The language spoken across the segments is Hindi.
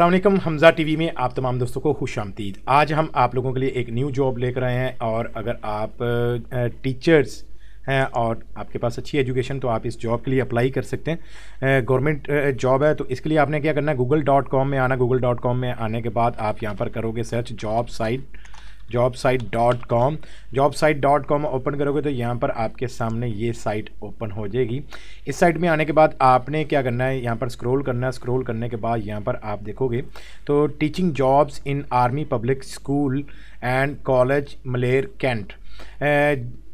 अल्लाम हमज़ा टीवी में आप तमाम दोस्तों को खुश आमदीद आज हम आप लोगों के लिए एक न्यू जॉब लेकर आए हैं और अगर आप टीचर्स हैं और आपके पास अच्छी एजुकेशन तो आप इस जॉब के लिए अप्लाई कर सकते हैं गवर्नमेंट जॉब है तो इसके लिए आपने क्या करना है गूगल डॉट कॉम में आना गूगल डॉट कॉम में आने के बाद आप यहाँ पर करोगे search job site job site dot com job site dot com open करोगे तो यहाँ पर आपके सामने ये साइट ओपन हो जाएगी इस साइट में आने के बाद आपने क्या करना है यहाँ पर स्क्रॉल करना है स्क्रॉल करने के बाद यहाँ पर आप देखोगे तो teaching jobs in army public school and college Malir cantt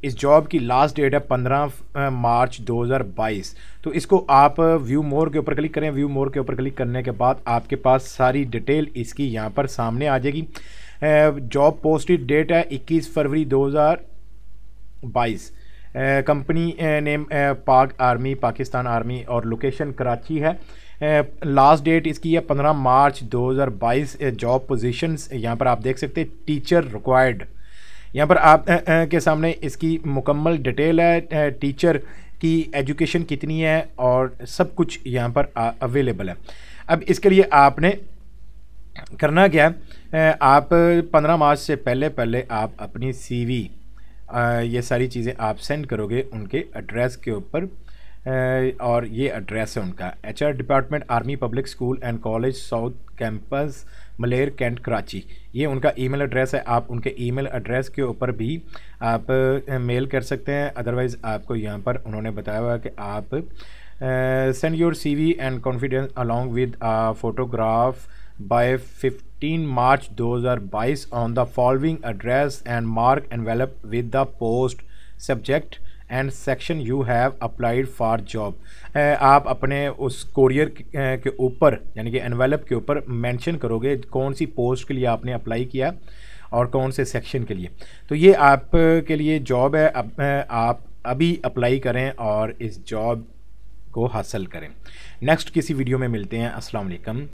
इस जॉब की लास्ट डेट है 15 मार्च 2022 तो इसको आप व्यू मोर के ऊपर क्लिक करें व्यू मोर के ऊपर क्लिक करने के बाद आपके पास सारी डिटेल इसकी यहाँ पर सामने आ जाएगी जॉब पोस्ट डेट है 21 फरवरी 2022 company name Pak army Pakistan army और लोकेशन कराची है लास्ट डेट इसकी है 15 मार्च 2022 जॉब पोजीशंस यहाँ पर आप देख सकते हैं टीचर रिक्वायर्ड यहाँ पर आप के सामने इसकी मुकम्मल डिटेल है टीचर की एजुकेशन कितनी है और सब कुछ यहाँ पर अवेलेबल है अब इसके लिए आपने करना क्या है आप 15 मार्च से पहले पहले आप अपनी सीवी ये सारी चीज़ें आप सेंड करोगे उनके एड्रेस के ऊपर और ये एड्रेस है उनका HR department army public school and college south campus Malir cantt Karachi ये उनका ईमेल एड्रेस है आप उनके ईमेल एड्रेस के ऊपर भी आप मेल कर सकते हैं अदरवाइज़ आपको यहाँ पर उन्होंने बताया हुआ कि आप send your CV and confidence along with photograph by 15 March 2022 on the following address and mark envelope with the post subject and section you have applied for job आप अपने उस कोरियर uh, के ऊपर यानी कि एनवेलप के ऊपर मेंशन करोगे कौन सी पोस्ट के लिए आपने अप्लाई किया और कौन से सेक्शन के लिए तो ये आप के लिए जॉब है अब uh, आप अभी अप्लाई करें और इस जॉब को हासिल करें नेक्स्ट किसी वीडियो में मिलते हैं अस्सलाम वालेकुम